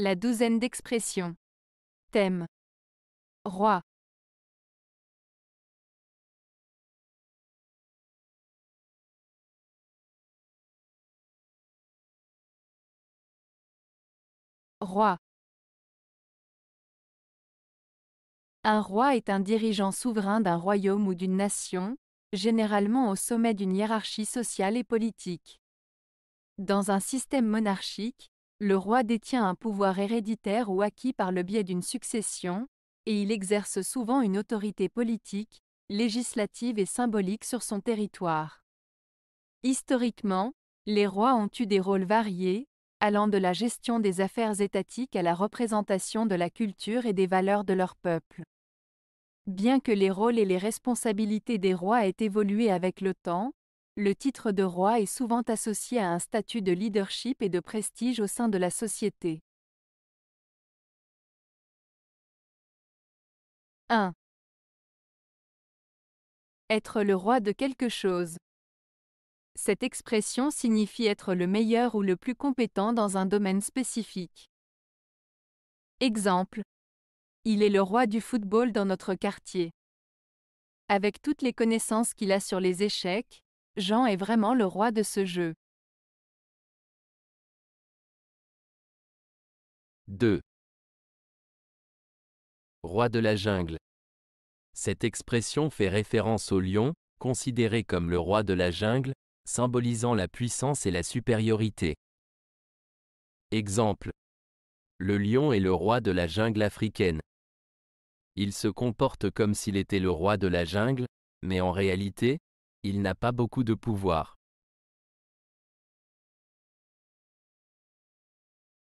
La douzaine d'expressions. Thème. Roi. Roi. Un roi est un dirigeant souverain d'un royaume ou d'une nation, généralement au sommet d'une hiérarchie sociale et politique. Dans un système monarchique, le roi détient un pouvoir héréditaire ou acquis par le biais d'une succession, et il exerce souvent une autorité politique, législative et symbolique sur son territoire. Historiquement, les rois ont eu des rôles variés, allant de la gestion des affaires étatiques à la représentation de la culture et des valeurs de leur peuple. Bien que les rôles et les responsabilités des rois aient évolué avec le temps, le titre de roi est souvent associé à un statut de leadership et de prestige au sein de la société. 1. Être le roi de quelque chose. Cette expression signifie être le meilleur ou le plus compétent dans un domaine spécifique. Exemple. Il est le roi du football dans notre quartier. Avec toutes les connaissances qu'il a sur les échecs, Jean est vraiment le roi de ce jeu. 2. Roi de la jungle. Cette expression fait référence au lion, considéré comme le roi de la jungle, symbolisant la puissance et la supériorité. Exemple. Le lion est le roi de la jungle africaine. Il se comporte comme s'il était le roi de la jungle, mais en réalité, il n'a pas beaucoup de pouvoir.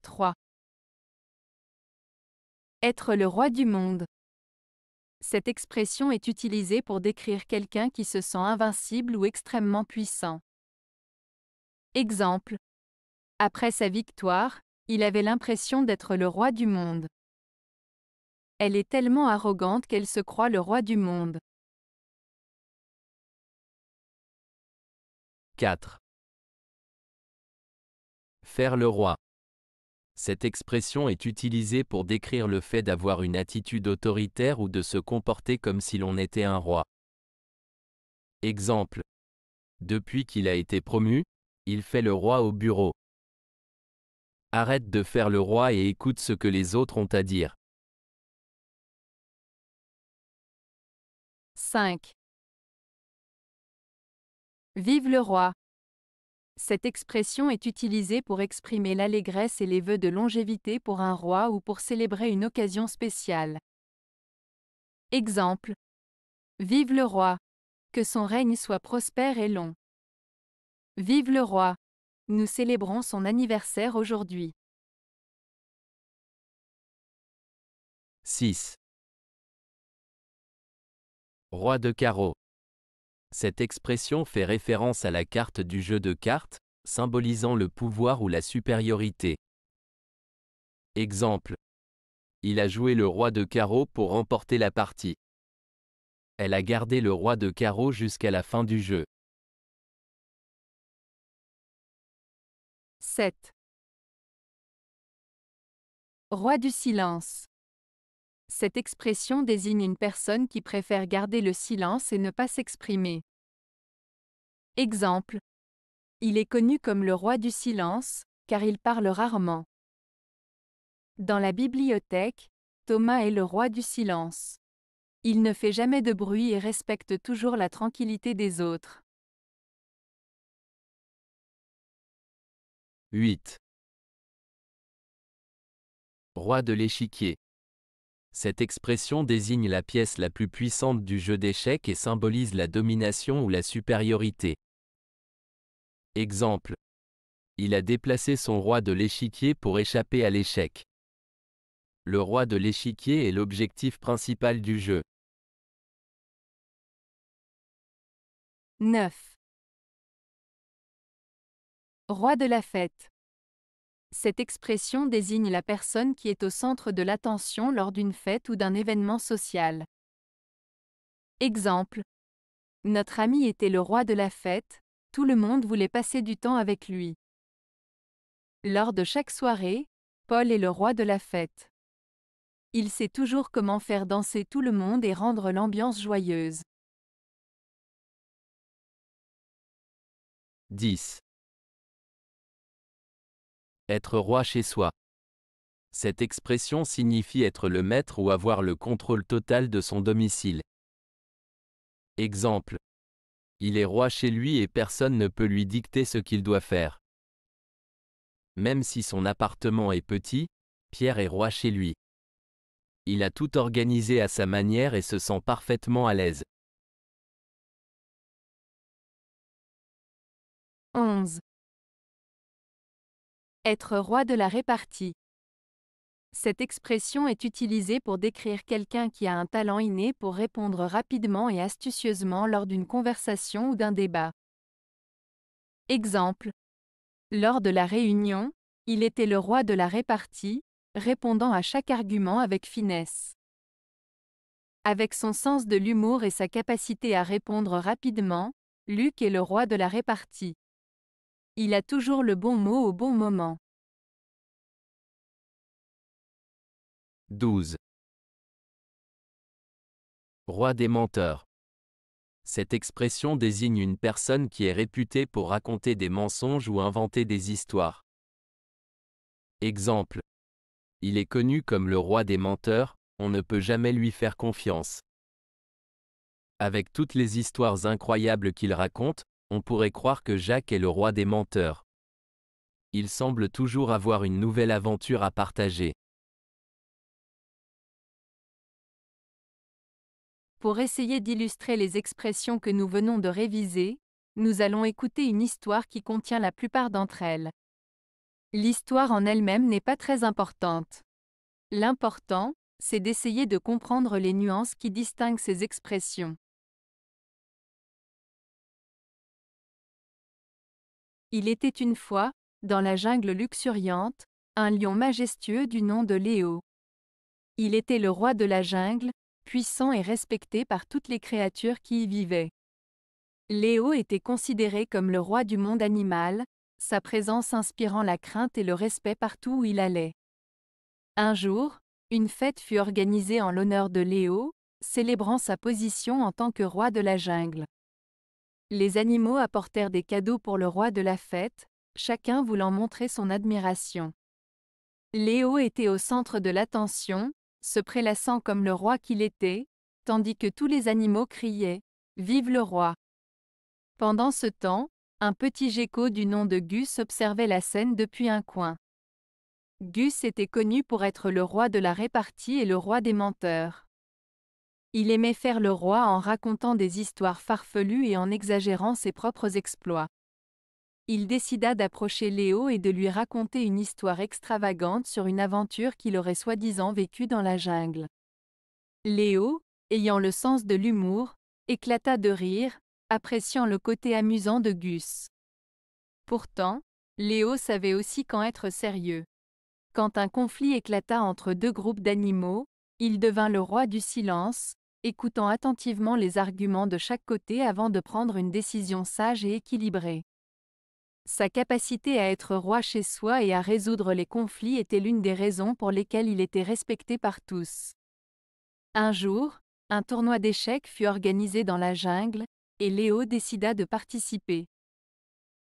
3. Être le roi du monde. Cette expression est utilisée pour décrire quelqu'un qui se sent invincible ou extrêmement puissant. Exemple. Après sa victoire, il avait l'impression d'être le roi du monde. Elle est tellement arrogante qu'elle se croit le roi du monde. 4. Faire le roi. Cette expression est utilisée pour décrire le fait d'avoir une attitude autoritaire ou de se comporter comme si l'on était un roi. Exemple. Depuis qu'il a été promu, il fait le roi au bureau. Arrête de faire le roi et écoute ce que les autres ont à dire. 5. Vive le roi Cette expression est utilisée pour exprimer l'allégresse et les vœux de longévité pour un roi ou pour célébrer une occasion spéciale. Exemple. Vive le roi Que son règne soit prospère et long. Vive le roi Nous célébrons son anniversaire aujourd'hui. 6. Roi de carreau. Cette expression fait référence à la carte du jeu de cartes, symbolisant le pouvoir ou la supériorité. Exemple. Il a joué le roi de carreau pour remporter la partie. Elle a gardé le roi de carreau jusqu'à la fin du jeu. 7. Roi du silence. Cette expression désigne une personne qui préfère garder le silence et ne pas s'exprimer. Exemple. Il est connu comme le roi du silence, car il parle rarement. Dans la bibliothèque, Thomas est le roi du silence. Il ne fait jamais de bruit et respecte toujours la tranquillité des autres. 8. Roi de l'échiquier. Cette expression désigne la pièce la plus puissante du jeu d'échecs et symbolise la domination ou la supériorité. Exemple. Il a déplacé son roi de l'échiquier pour échapper à l'échec. Le roi de l'échiquier est l'objectif principal du jeu. 9. Roi de la fête. Cette expression désigne la personne qui est au centre de l'attention lors d'une fête ou d'un événement social. Exemple. Notre ami était le roi de la fête, tout le monde voulait passer du temps avec lui. Lors de chaque soirée, Paul est le roi de la fête. Il sait toujours comment faire danser tout le monde et rendre l'ambiance joyeuse. 10. Être roi chez soi. Cette expression signifie être le maître ou avoir le contrôle total de son domicile. Exemple. Il est roi chez lui et personne ne peut lui dicter ce qu'il doit faire. Même si son appartement est petit, Pierre est roi chez lui. Il a tout organisé à sa manière et se sent parfaitement à l'aise. 11. Être roi de la répartie. Cette expression est utilisée pour décrire quelqu'un qui a un talent inné pour répondre rapidement et astucieusement lors d'une conversation ou d'un débat. Exemple. Lors de la réunion, il était le roi de la répartie, répondant à chaque argument avec finesse. Avec son sens de l'humour et sa capacité à répondre rapidement, Luc est le roi de la répartie. Il a toujours le bon mot au bon moment. 12. Roi des menteurs. Cette expression désigne une personne qui est réputée pour raconter des mensonges ou inventer des histoires. Exemple. Il est connu comme le roi des menteurs, on ne peut jamais lui faire confiance. Avec toutes les histoires incroyables qu'il raconte, on pourrait croire que Jacques est le roi des menteurs. Il semble toujours avoir une nouvelle aventure à partager. Pour essayer d'illustrer les expressions que nous venons de réviser, nous allons écouter une histoire qui contient la plupart d'entre elles. L'histoire en elle-même n'est pas très importante. L'important, c'est d'essayer de comprendre les nuances qui distinguent ces expressions. Il était une fois, dans la jungle luxuriante, un lion majestueux du nom de Léo. Il était le roi de la jungle, puissant et respecté par toutes les créatures qui y vivaient. Léo était considéré comme le roi du monde animal, sa présence inspirant la crainte et le respect partout où il allait. Un jour, une fête fut organisée en l'honneur de Léo, célébrant sa position en tant que roi de la jungle. Les animaux apportèrent des cadeaux pour le roi de la fête, chacun voulant montrer son admiration. Léo était au centre de l'attention, se prélassant comme le roi qu'il était, tandis que tous les animaux criaient ⁇ Vive le roi !⁇ Pendant ce temps, un petit gecko du nom de Gus observait la scène depuis un coin. Gus était connu pour être le roi de la répartie et le roi des menteurs. Il aimait faire le roi en racontant des histoires farfelues et en exagérant ses propres exploits. Il décida d'approcher Léo et de lui raconter une histoire extravagante sur une aventure qu'il aurait soi-disant vécue dans la jungle. Léo, ayant le sens de l'humour, éclata de rire, appréciant le côté amusant de Gus. Pourtant, Léo savait aussi quand être sérieux. Quand un conflit éclata entre deux groupes d'animaux, il devint le roi du silence, écoutant attentivement les arguments de chaque côté avant de prendre une décision sage et équilibrée. Sa capacité à être roi chez soi et à résoudre les conflits était l'une des raisons pour lesquelles il était respecté par tous. Un jour, un tournoi d'échecs fut organisé dans la jungle, et Léo décida de participer.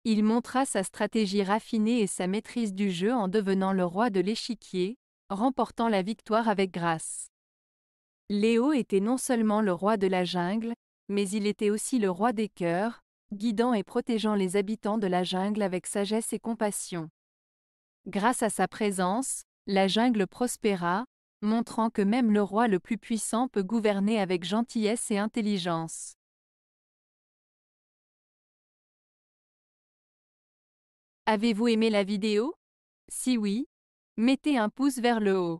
Il montra sa stratégie raffinée et sa maîtrise du jeu en devenant le roi de l'échiquier, remportant la victoire avec grâce. Léo était non seulement le roi de la jungle, mais il était aussi le roi des cœurs, guidant et protégeant les habitants de la jungle avec sagesse et compassion. Grâce à sa présence, la jungle prospéra, montrant que même le roi le plus puissant peut gouverner avec gentillesse et intelligence. Avez-vous aimé la vidéo Si oui, mettez un pouce vers le haut.